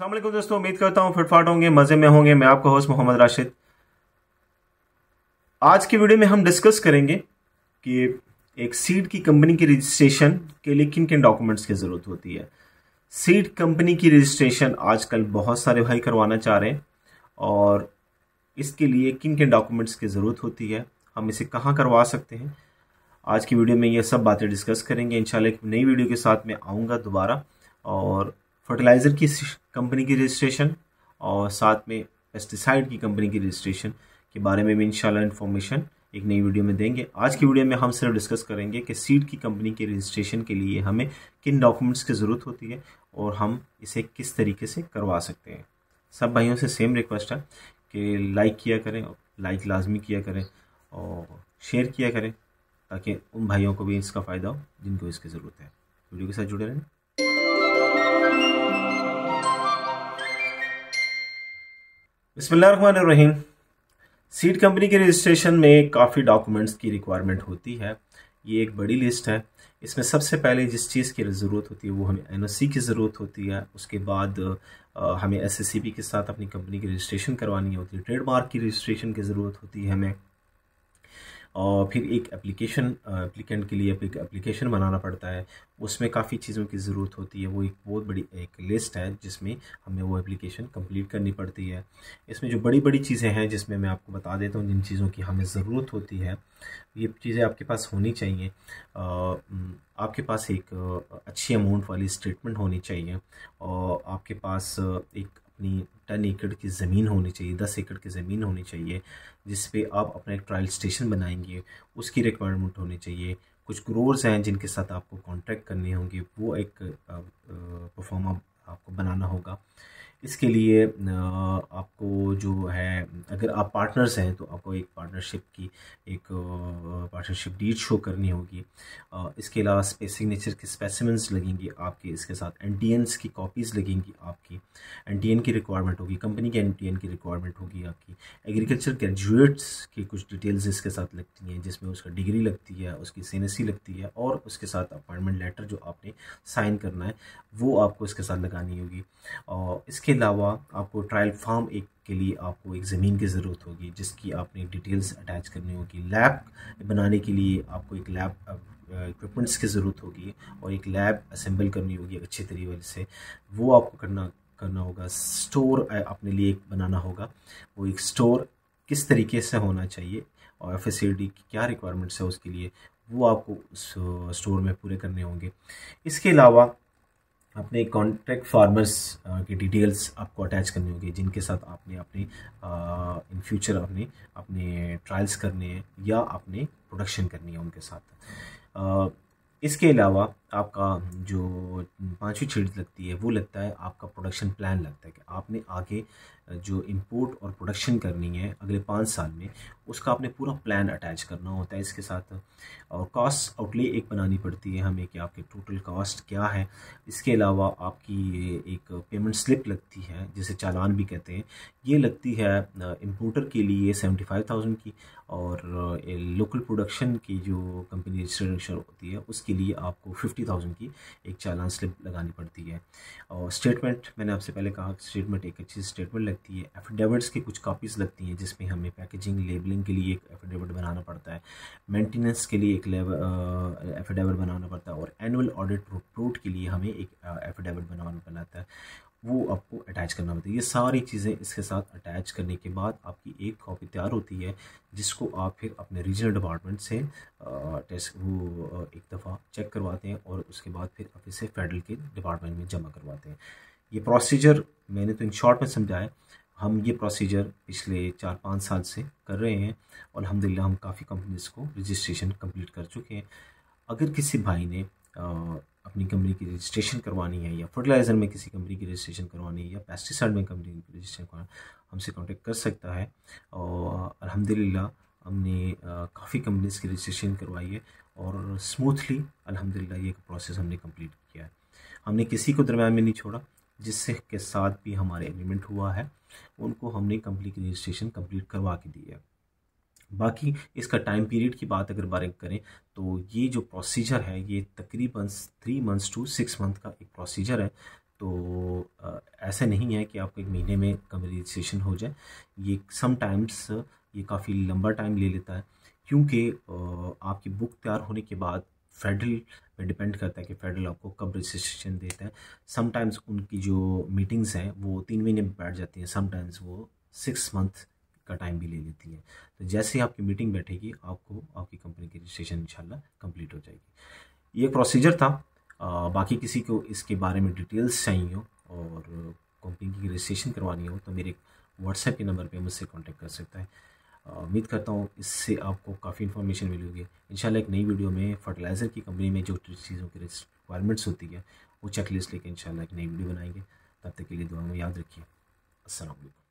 असलम दोस्तों उम्मीद करता हूँ फिटफाट होंगे मज़े में होंगे मैं आपका होस्ट मोहम्मद राशिद आज की वीडियो में हम डिस्कस करेंगे कि एक सीड की कंपनी की रजिस्ट्रेशन के लिए किन किन डॉक्यूमेंट्स की ज़रूरत होती है सीड कंपनी की रजिस्ट्रेशन आजकल बहुत सारे भाई करवाना चाह रहे हैं और इसके लिए किन किन डॉक्यूमेंट्स की ज़रूरत होती है हम इसे कहाँ करवा सकते हैं आज की वीडियो में ये सब बातें डिस्कस करेंगे इनशाला एक नई वीडियो के साथ मैं आऊँगा दोबारा और फर्टिलाइज़र की कंपनी की रजिस्ट्रेशन और साथ में पेस्टिसाइड की कंपनी की रजिस्ट्रेशन के बारे में भी इंशाल्लाह इन्फॉर्मेशन एक नई वीडियो में देंगे आज की वीडियो में हम सिर्फ डिस्कस करेंगे कि सीड की कंपनी के रजिस्ट्रेशन के लिए हमें किन डॉक्यूमेंट्स की ज़रूरत होती है और हम इसे किस तरीके से करवा सकते हैं सब भाइयों से सेम रिक्वेस्ट है कि लाइक किया करें लाइक लाजमी किया करें और शेयर किया करें ताकि उन भाइयों को भी इसका फ़ायदा हो जिनको इसकी ज़रूरत है वीडियो के साथ जुड़े रहें बसमीम सीड कंपनी के रजिस्ट्रेशन में काफ़ी डॉक्यूमेंट्स की रिक्वायरमेंट होती है ये एक बड़ी लिस्ट है इसमें सबसे पहले जिस चीज़ की ज़रूरत होती है वो हमें एनओसी की ज़रूरत होती है उसके बाद हमें एसएससीबी के साथ अपनी कंपनी की रजिस्ट्रेशन करवानी होती है ट्रेडमार्क की रजिस्ट्रेशन की ज़रूरत होती है हमें और फिर एक एप्लीकेशन एप्लीकेंट के लिए एक एप्लीकेशन बनाना पड़ता है उसमें काफ़ी चीज़ों की ज़रूरत होती है वो एक बहुत बड़ी एक लिस्ट है जिसमें हमें वो एप्लीकेशन कंप्लीट करनी पड़ती है इसमें जो बड़ी बड़ी चीज़ें हैं जिसमें मैं आपको बता देता हूँ जिन चीज़ों की हमें ज़रूरत होती है ये चीज़ें आपके पास होनी चाहिए आपके पास एक अच्छी अमाउंट वाली स्टेटमेंट होनी चाहिए और आपके पास एक अपनी टेन एकड़ की ज़मीन होनी चाहिए दस एकड़ की ज़मीन होनी चाहिए जिस पे आप अपना एक ट्रायल स्टेशन बनाएंगे उसकी रिक्वायरमेंट होनी चाहिए कुछ ग्रोअर्स हैं जिनके साथ आपको कॉन्ट्रैक्ट करने होंगे वो एक परफॉर्मा आपको बनाना होगा इसके लिए आपको जो है अगर आप पार्टनर्स हैं तो आपको एक पार्टनरशिप की एक पार्टनरशिप डीट शो करनी होगी इसके अलावा सिग्नेचर के स्पेसिमेंट्स लगेंगे आपके इसके साथ एन की कॉपीज़ लगेंगी आपकी एन की रिक्वायरमेंट होगी कंपनी के एन की रिक्वायरमेंट होगी आपकी एग्रीकल्चर ग्रेजुएट्स की कुछ डिटेल्स इसके साथ लगती हैं जिसमें उसका डिग्री लगती है उसकी सीनेसी लगती है और उसके साथ अपॉइंटमेंट लेटर जो आपने साइन करना है वो आपको इसके साथ लगानी होगी और इसके अलावा आपको ट्रायल फार्म एक के लिए आपको एक ज़मीन की ज़रूरत होगी जिसकी आपने डिटेल्स अटैच करनी होगी लैब बनाने के लिए आपको एक लैब इक्विपमेंट्स की ज़रूरत होगी और एक लैब असेंबल करनी होगी अच्छे तरीके से वो आपको करना करना होगा स्टोर अपने लिए एक बनाना होगा वो एक स्टोर किस तरीके से होना चाहिए और फैसिलिटी की क्या रिक्वायरमेंट्स है उसके लिए वो आपको स्टोर में पूरे करने होंगे इसके अलावा अपने कॉन्ट्रैक्ट फार्मर्स की डिटेल्स आपको अटैच करनी होगी जिनके साथ आपने अपने इन फ्यूचर अपने अपने ट्रायल्स करने हैं या अपने प्रोडक्शन करनी है उनके साथ आ, इसके अलावा आपका जो पाँचवीं छिड़ लगती है वो लगता है आपका प्रोडक्शन प्लान लगता है कि आपने आगे जो इंपोर्ट और प्रोडक्शन करनी है अगले पाँच साल में उसका आपने पूरा प्लान अटैच करना होता है इसके साथ और कॉस्ट आउटले एक बनानी पड़ती है हमें कि आपके टोटल कॉस्ट क्या है इसके अलावा आपकी एक पेमेंट स्लिप लगती है जिसे चालान भी कहते हैं ये लगती है इम्पोर्टर के लिए सेवेंटी फाइव थाउजेंड की और लोकल प्रोडक्शन की जो कंपनी रजिस्ट्रेशन होती है उसके लिए आपको फिफ्टी थाउजेंड की एक चालान स्लिप लगानी पड़ती है और स्टेटमेंट मैंने आपसे पहले कहा कि स्टेटमेंट एक अच्छी स्टेटमेंट लगती है एफिडेविट्स की कुछ कॉपीज़ लगती हैं जिसमें हमें पैकेजिंग लेबलिंग के लिए एक एफिडेविट बनाना पड़ता है मेंटेनेंस के लिए एक एफिडेविट बनाना पड़ता है और एनुअल ऑडिट रिपोर्ट के लिए हमें एक एफिडेविट बनाना पड़ता है वो आपको अटैच करना होता है ये सारी चीज़ें इसके साथ अटैच करने के बाद आपकी एक कॉपी तैयार होती है जिसको आप फिर अपने रीजनल डिपार्टमेंट से टेस्ट वो एक दफ़ा चेक करवाते हैं और उसके बाद फिर आप इसे फेडरल के डिपार्टमेंट में जमा करवाते हैं ये प्रोसीजर मैंने तो इन शॉर्ट में समझाया हम ये प्रोसीजर पिछले चार पाँच साल से कर रहे हैं और अलहमदिल्ला हम काफ़ी कंपनीज को रजिस्ट्रेशन कंप्लीट कर चुके हैं अगर किसी भाई ने आ, अपनी कंपनी की रजिस्ट्रेशन करवानी है या फर्टिलाइज़र में किसी कंपनी की रजिस्ट्रेशन करवानी है या पेस्टिसाइड में कंपनी की रजिस्ट्रेशन करवानी हमसे कांटेक्ट कर सकता है और अल्हम्दुलिल्लाह हमने काफ़ी कंपनीज की रजिस्ट्रेशन करवाई है और स्मूथली अल्हम्दुलिल्लाह ये प्रोसेस हमने कंप्लीट किया है हमने किसी को दरम्यान में नहीं छोड़ा जिससे के साथ भी हमारे एग्रीमेंट हुआ है उनको हमने कंपनी की रजिस्ट्रेशन कम्प्लीट करवा के दी है बाकी इसका टाइम पीरियड की बात अगर बारे करें तो ये जो प्रोसीजर है ये तकरीबन three months to six month का एक प्रोसीजर है तो ऐसा नहीं है कि आपको एक महीने में कमरीजेशन रजिस्ट्रेशन हो जाए ये समटाइम्स ये काफ़ी लंबा टाइम ले लेता है क्योंकि आपकी बुक तैयार होने के बाद फेडरल पे डिपेंड करता है कि फेडरल आपको कब रजिस्ट्रेशन देता है समटाइम्स उनकी जो मीटिंग्स हैं वो तीन महीने में बैठ जाती हैं समटाइम्स वो सिक्स मंथ का टाइम भी ले लेती है तो जैसे ही आपकी मीटिंग बैठेगी आपको आपकी कंपनी की रजिस्ट्रेशन इंशाल्लाह कंप्लीट हो जाएगी ये प्रोसीजर था आ, बाकी किसी को इसके बारे में डिटेल्स चाहिए हो और कंपनी की रजिस्ट्रेशन करवानी हो तो मेरे व्हाट्सएप के नंबर पर मुझसे कॉन्टेक्ट कर सकता है उम्मीद करता हूँ इससे आपको काफ़ी इन्फॉर्मेशन मिलेगी इंशाल्लाह एक नई वीडियो में फर्टिलाइज़र की कंपनी में जो चीज़ों की रिक्वायरमेंट्स होती है वो चेकलिस्ट लेकर इंशाल्लाह एक नई वीडियो बनाएंगे तब तक के लिए दुआ में याद रखिए असल